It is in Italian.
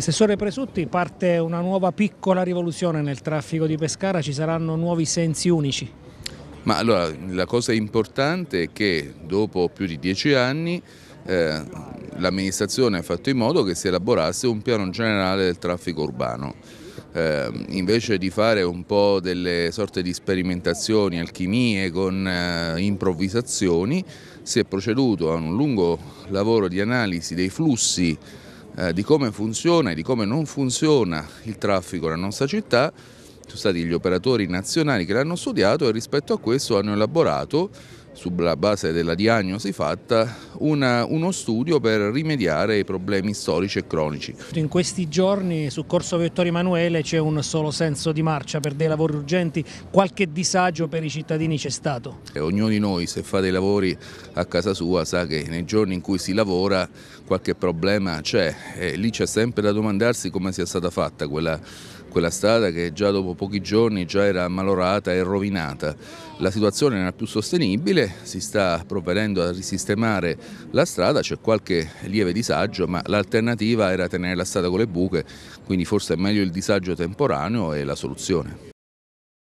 Assessore Presutti, parte una nuova piccola rivoluzione nel traffico di Pescara, ci saranno nuovi sensi unici? Ma allora, la cosa importante è che dopo più di dieci anni eh, l'amministrazione ha fatto in modo che si elaborasse un piano generale del traffico urbano. Eh, invece di fare un po' delle sorte di sperimentazioni, alchimie con eh, improvvisazioni, si è proceduto a un lungo lavoro di analisi dei flussi eh, di come funziona e di come non funziona il traffico nella nostra città, sono stati gli operatori nazionali che l'hanno studiato e rispetto a questo hanno elaborato, sulla base della diagnosi fatta, una, uno studio per rimediare i problemi storici e cronici. In questi giorni su Corso Vittorio Emanuele c'è un solo senso di marcia per dei lavori urgenti, qualche disagio per i cittadini c'è stato? E ognuno di noi se fa dei lavori a casa sua sa che nei giorni in cui si lavora qualche problema c'è e lì c'è sempre da domandarsi come sia stata fatta quella quella strada che già dopo pochi giorni già era malorata e rovinata. La situazione non è più sostenibile, si sta provvedendo a risistemare la strada, c'è qualche lieve disagio, ma l'alternativa era tenere la strada con le buche, quindi forse è meglio il disagio temporaneo e la soluzione.